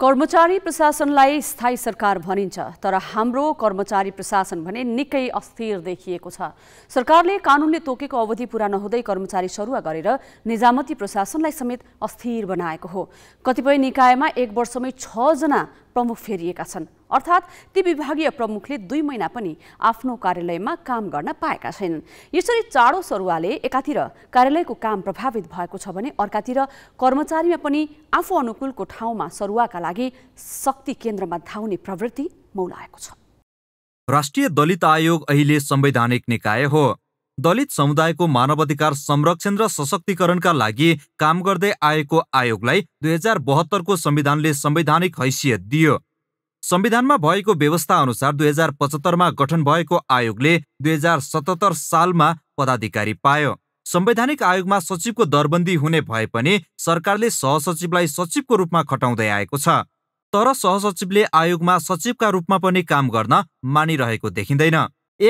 कर्मचारी प्रशासनलाई स्थायी सरकार भनिन्छ तर हाम्रो कर्मचारी प्रशासन भने निकै अस्थिर देखिएको छ सरकारले कानुनले तोकेको अवधि पूरा नहुँदै कर्मचारी सरुवा गरेर निजामती प्रशासनलाई समेत अस्थिर बनाएको हो कतिपय निकायमा एक वर्षमै छजना प्रमुख फेरिएका छन् अर्थात् ती विभागीय प्रमुखले दुई महिना पनि आफ्नो कार्यालयमा काम गर्न पाएका छैनन् यसरी चाँडो सरुवाले एकातिर कार्यालयको काम प्रभावित भएको छ भने अर्कातिर कर्मचारीमा पनि आफू अनुकूलको ठाउँमा सरुवाका लागि शक्ति केन्द्रमा धाउने प्रवृत्ति मौलाएको छ राष्ट्रिय दलित आयोग अहिले संवैधानिक निकाय हो दलित समुदायको मानवाधिकार संरक्षण र सशक्तिकरणका लागि काम गर्दै आएको आयोगलाई दुई हजार बहत्तरको संविधानले संवैधानिक हैसियत दियो संविधानमा भएको व्यवस्था अनुसार दुई हजार पचहत्तरमा गठन भएको आयोगले दुई हजार सतहत्तर सालमा पदाधिकारी पायो संवैधानिक आयोगमा सचिवको दरबन्दी हुने भए पनि सरकारले सहसचिवलाई सचिवको रूपमा खटाउँदै आएको छ तर सहसचिवले आयोगमा सचिवका रूपमा पनि काम गर्न मानिरहेको देखिँदैन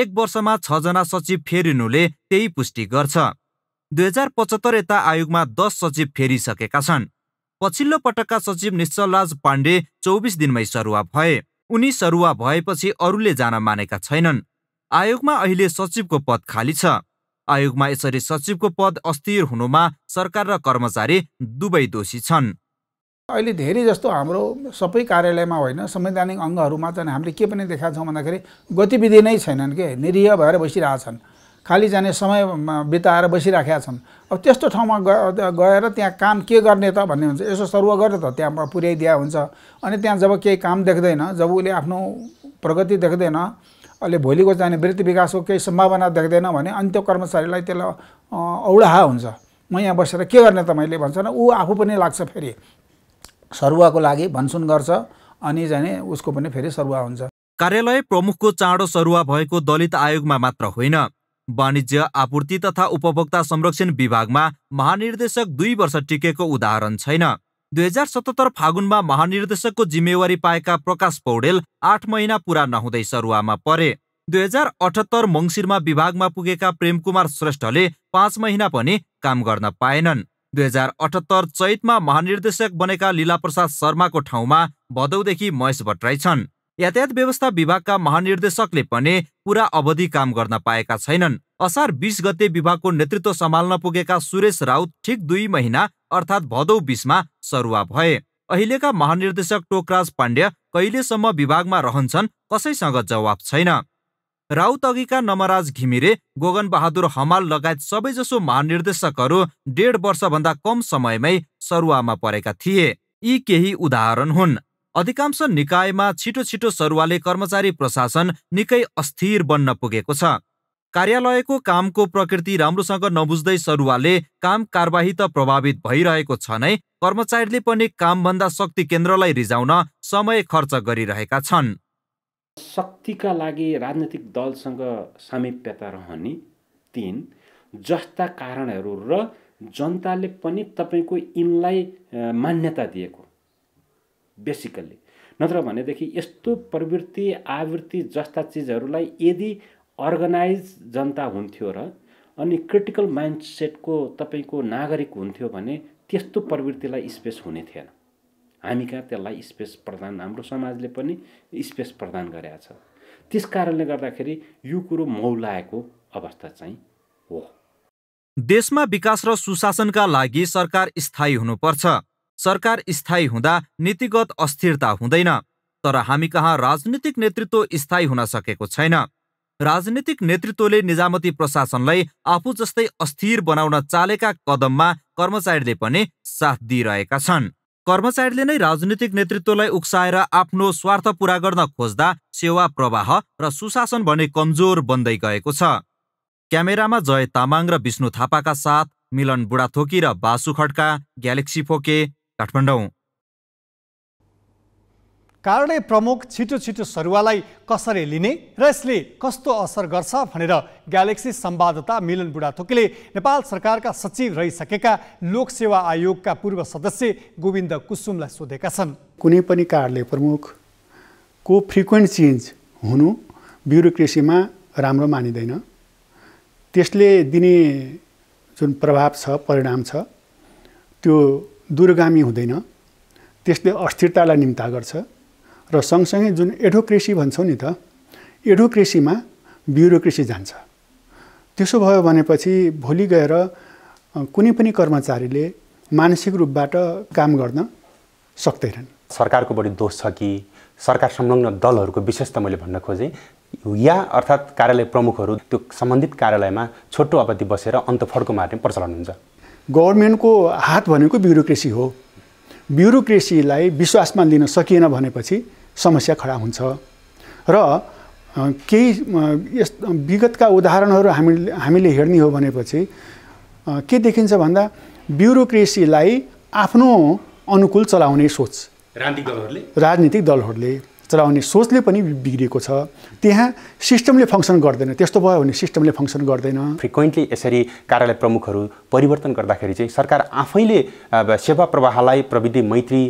एक वर्षमा छजना सचिव फेरिनुले त्यही पुष्टि गर्छ दुई हजार पचहत्तर यता आयोगमा दस सचिव फेरिसकेका छन् पछिल्लो पटकका सचिव निश्चलराज पाण्डे चौबिस दिनमै सरुवा भए उनी सरुवा भएपछि अरूले जान मानेका छैनन् आयोगमा अहिले सचिवको पद खाली छ आयोगमा यसरी सचिवको पद अस्थिर हुनुमा सरकार र कर्मचारी दुवै दोषी छन् अहिले धेरै जस्तो हाम्रो सबै कार्यालयमा होइन संवैधानिक अङ्गहरूमा चाहिँ हामीले के पनि देखाएको छौँ भन्दाखेरि गतिविधि नै छैनन् के निरीह भएर बसिरहेछन् खाली जाने समय बिताएर बसिराखेका छन् अब त्यस्तो ठाउँमा गएर त्यहाँ काम के गर्ने त भन्ने हुन्छ यसो सर्व गरेर त त्यहाँ पुर्याइदिया हुन्छ अनि त्यहाँ जब केही काम देख्दैन जब उसले आफ्नो प्रगति देख्दैन अहिले भोलिको जाने वृत्ति विकासको केही सम्भावना देख्दैन भने अनि त्यो कर्मचारीलाई त्यसलाई औडाहा हुन्छ म यहाँ बसेर के गर्ने त मैले भन्छ न ऊ आफू पनि लाग्छ फेरि सरुवाको लागि भनसुन गर्छ अनि जाने उसको पनि फेरि सरुवा हुन्छ कार्यालय प्रमुखको चाँडो सरुवा भएको दलित आयोगमा मात्र होइन वाणिज्य आपूर्ति तथा उपभोक्ता संरक्षण विभागमा महानिर्देशक दुई वर्ष टिकेको उदाहरण छैन दुई हजार सतहत्तर फागुनमा महानिर्देशकको जिम्मेवारी पाएका प्रकाश पौडेल आठ महिना पुरा नहुँदै सरुवामा परे दुई हजार अठहत्तर मङ्सिरमा विभागमा पुगेका प्रेमकुमार श्रेष्ठले पाँच महिना पनि काम गर्न पाएनन् दुई हजार अठहत्तर चैतमा महानिर्देशक बनेका लीलाप्रसाद शर्माको ठाउँमा भदौदेखि महेश भट्टराई छन् यातायात व्यवस्था विभागका महानिर्देशकले पनि पुरा अवधि काम गर्न पाएका छैनन् असार बिस गते विभागको नेतृत्व सम्हाल्न पुगेका सुरेश राउत ठिक दुई महिना अर्थात् भदौ बिसमा सरुवा भए अहिलेका महानिर्देशक टोकराज पाण्ड्य कहिलेसम्म विभागमा रहन्छन् कसैसँग जवाब छैन राउत अघिका नमराज घिमिरे गोगन बहादुर हमाल लगायत सबैजसो महानिर्देशकहरू डेढ वर्षभन्दा कम समयमै सरुवामा परेका थिए यी केही उदाहरण हुन् अधिकांश निकायमा छिटो छिटो सरुवाले कर्मचारी प्रशासन निकै अस्थिर बन्न पुगेको छ कार्यालयको कामको प्रकृति राम्रोसँग नबुझ्दै सरुवाले काम कारवाही त प्रभावित भइरहेको छ नै कर्मचारीले पनि कामभन्दा शक्ति केन्द्रलाई रिजाउन समय खर्च गरिरहेका छन् शक्तिका लागि राजनैतिक दलसँग सामिप्यता रहने तिन जस्ता कारणहरू र जनताले पनि तपाईँको यिनलाई मान्यता दिएको बेसिकल्ली नत्र भनेदेखि यस्तो प्रवृत्ति आवृत्ति जस्ता चिजहरूलाई यदि अर्गनाइज जनता हुन्थ्यो र अनि क्रिटिकल माइन्डसेटको तपाईँको नागरिक हुन्थ्यो भने त्यस्तो प्रवृत्तिलाई स्पेस हुने थिएन हामी कहाँ त्यसलाई स्पेस प्रदान हाम्रो समाजले पनि स्पेस प्रदान गरेका छ त्यस कारणले गर्दाखेरि यो कुरो मौलाएको अवस्था चाहिँ हो देशमा विकास र सुशासनका लागि सरकार स्थायी हुनुपर्छ सरकार स्थायी हुँदा नीतिगत अस्थिरता हुँदैन तर हामी कहाँ राजनीतिक नेतृत्व स्थायी हुन सकेको छैन राजनीतिक नेतृत्वले निजामती प्रशासनलाई आफू जस्तै अस्थिर बनाउन चालेका कदममा कर्मचारीले पनि साथ दिइरहेका छन् कर्मचारीले नै राजनीतिक नेतृत्वलाई उक्साएर आफ्नो स्वार्थ पूरा गर्न खोज्दा सेवा प्रवाह र सुशासन भने कमजोर बन्दै गएको छ क्यामेरामा जय तामाङ र विष्णु थापाका साथ मिलन बुढाथोकी र बासु खड्का ग्यालेक्सी फोके काठमाडौँ कारणै प्रमुख छिटो छिटो सरुवालाई कसरी लिने र यसले कस्तो असर गर्छ भनेर ग्यालेक्सी सम्वाददाता मिलन बुढाथोकीले नेपाल सरकारका सचिव रहिसकेका लोकसेवा आयोगका पूर्व सदस्य गोविन्द कुसुमलाई सोधेका छन् कुनै पनि प्रमुख प्रमुखको फ्रिक्वेन्ट चेन्ज हुनु ब्युरोक्रेसीमा राम्रो मानिँदैन त्यसले दिने जुन प्रभाव छ परिणाम छ त्यो दूरगामी हुँदैन त्यसले अस्थिरतालाई निम्ता गर्छ र सँगसँगै जुन एडोक्रेसी भन्छौँ नि त एडोक्रेसीमा ब्युरोक्रेसी जान्छ त्यसो भयो भनेपछि भोलि गएर कुनै पनि कर्मचारीले मानसिक रूपबाट काम गर्न सक्दैनन् सरकारको बढी दोष छ कि सरकार संलग्न दलहरूको विशेष त मैले भन्न खोजेँ या अर्थात् कार्यालय प्रमुखहरू त्यो सम्बन्धित कार्यालयमा छोटो अवधि बसेर अन्त फड्को मार्ने प्रचलन हुन्छ गभर्मेन्टको हात भनेको ब्युरोक्रेसी हो ब्युरोक्रेसीलाई विश्वासमा लिन सकिएन भनेपछि समस्या खडा हुन्छ र केही यस विगतका उदाहरणहरू हामीले हामीले हेर्ने हो भनेपछि के देखिन्छ भन्दा ब्युरोक्रेसीलाई आफ्नो अनुकूल चलाउने सोच राजनीतिक दलहरूले चलाउने सोचले पनि बिग्रिएको छ त्यहाँ सिस्टमले फङ्सन गर्दैन त्यस्तो भयो भने सिस्टमले फङ्सन गर्दैन फ्रिक्वेन्टली यसरी कार्यालय प्रमुखहरू परिवर्तन गर्दाखेरि चाहिँ सरकार आफैले सेवा प्रवाहलाई प्रविधि मैत्री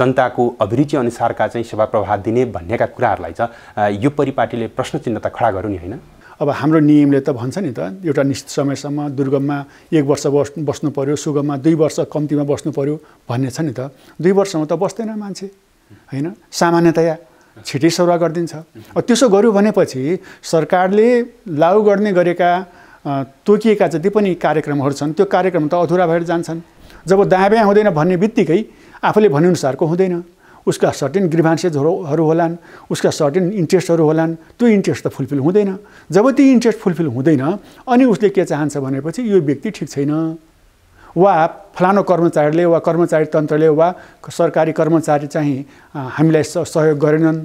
जनताको अभिरुचि अनुसारका चाहिँ सेवा प्रवाह दिने भन्नेका कुराहरूलाई चाहिँ यो परिपाटीले प्रश्न चिन्ह त खडा गरौँ नि होइन अब हाम्रो नियमले त भन्छ नि त एउटा निश्चित समयसम्म दुर्गममा एक वर्ष बस् बस्नु पऱ्यो सुगममा दुई वर्ष कम्तीमा बस्नु पऱ्यो भन्ने छ नि त दुई वर्षमा त बस्दैन मान्छे होइन सामान्यतया छिटै सरुवा गरिदिन्छ त्यसो गर्यो भनेपछि सरकारले लागु गर्ने गरेका तोकिएका जति पनि कार्यक्रमहरू छन् त्यो कार्यक्रम त अधुरा भएर जान्छन् जब दायाँ बायाँ हुँदैन भन्ने बित्तिकै आफूले भनेअनुसारको हुँदैन उसका सर्टेन ग्रिभान्सेसहरूहरू होलान् उसका सर्टेन इन्ट्रेस्टहरू होलान् त्यो इन्ट्रेस्ट त फुलफिल हुँदैन जब ती इन्ट्रेस्ट फुलफिल हुँदैन अनि उसले के चाहन्छ भनेपछि यो व्यक्ति ठिक छैन वा फलानु कर्मचारीले वा कर्मचारी तन्त्रले वा सरकारी कर्मचारी चाहिँ हामीलाई सहयोग गरेनन्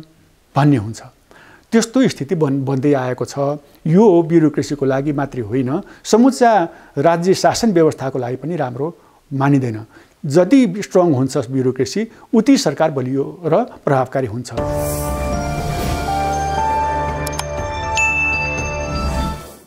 भन्ने हुन्छ त्यस्तो स्थिति बन् बन्दै आएको छ यो ब्युरोक्रेसीको लागि मात्रै होइन समुचा राज्य शासन व्यवस्थाको लागि पनि राम्रो मानिँदैन जति स्ट्रङ हुन्छ ब्युरोक्रेसी उति सरकार बलियो र प्रभावकारी हुन्छ